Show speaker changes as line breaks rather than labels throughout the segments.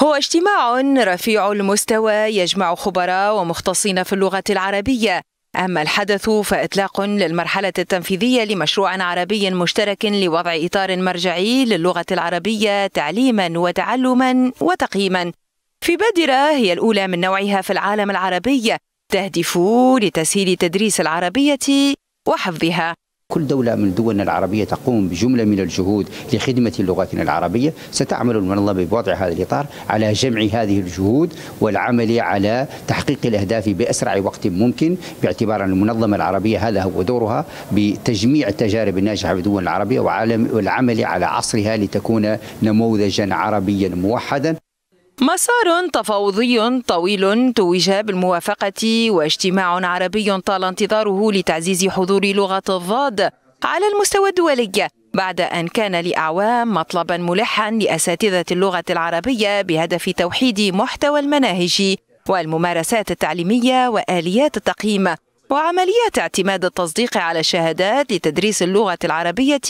هو اجتماع رفيع المستوى يجمع خبراء ومختصين في اللغة العربية أما الحدث فإطلاق للمرحلة التنفيذية لمشروع عربي مشترك لوضع إطار مرجعي للغة العربية تعليما وتعلما وتقييما في بادرة هي الأولى من نوعها في العالم العربي تهدف لتسهيل تدريس العربية وحفظها
كل دولة من دولنا العربية تقوم بجملة من الجهود لخدمة لغتنا العربية ستعمل المنظمة بوضع هذا الإطار على جمع هذه الجهود والعمل على تحقيق الأهداف بأسرع وقت ممكن باعتبار أن المنظمة العربية هذا هو دورها بتجميع التجارب الناجحة في الدول العربية والعمل على عصرها لتكون نموذجا عربيا موحدا
مسار تفاوضي طويل توج بالموافقة واجتماع عربي طال انتظاره لتعزيز حضور لغة الضاد على المستوى الدولي بعد أن كان لأعوام مطلبا ملحا لأساتذة اللغة العربية بهدف توحيد محتوى المناهج والممارسات التعليمية وآليات التقييم وعمليات اعتماد التصديق على الشهادات لتدريس اللغة العربية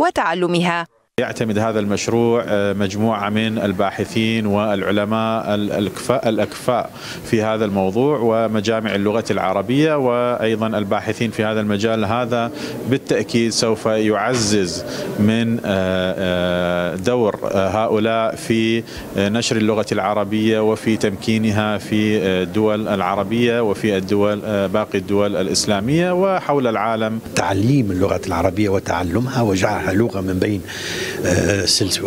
وتعلمها
يعتمد هذا المشروع آه، مجموعة من الباحثين والعلماء الأكفاء, الأكفاء في هذا الموضوع ومجامع اللغة العربية وأيضا الباحثين في هذا المجال هذا بالتأكيد سوف يعزز من آه، آه، دور هؤلاء في نشر اللغة العربية وفي تمكينها في الدول العربية وفي الدول باقي الدول الإسلامية وحول العالم
تعليم اللغة العربية وتعلمها وجعلها لغة من بين آه،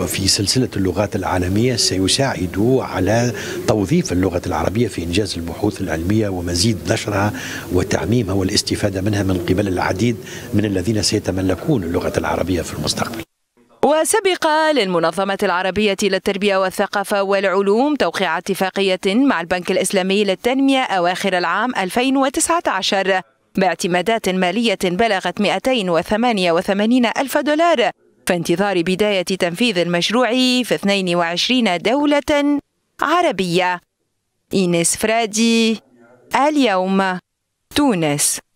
في سلسلة اللغات العالمية سيساعد على توظيف اللغة العربية في إنجاز البحوث العلمية ومزيد نشرها وتعميمها والاستفادة منها من قبل العديد من الذين سيتملكون اللغة العربية في المستقبل
وسبق للمنظمة العربية للتربية والثقافة والعلوم توقيع اتفاقية مع البنك الإسلامي للتنمية أواخر العام 2019 باعتمادات مالية بلغت 288 ألف دولار في انتظار بداية تنفيذ المشروع في 22 دولة عربية إنس فرادي اليوم تونس